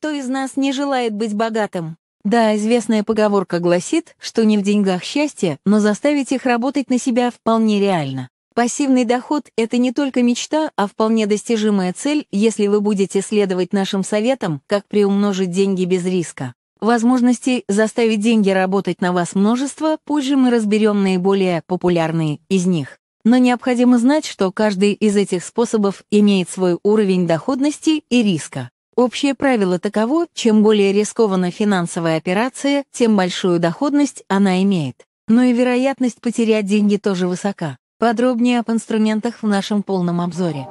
Кто из нас не желает быть богатым? Да, известная поговорка гласит, что не в деньгах счастье, но заставить их работать на себя вполне реально. Пассивный доход – это не только мечта, а вполне достижимая цель, если вы будете следовать нашим советам, как приумножить деньги без риска. Возможностей заставить деньги работать на вас множество, позже мы разберем наиболее популярные из них. Но необходимо знать, что каждый из этих способов имеет свой уровень доходности и риска. Общее правило таково, чем более рискована финансовая операция, тем большую доходность она имеет. Но и вероятность потерять деньги тоже высока. Подробнее об инструментах в нашем полном обзоре.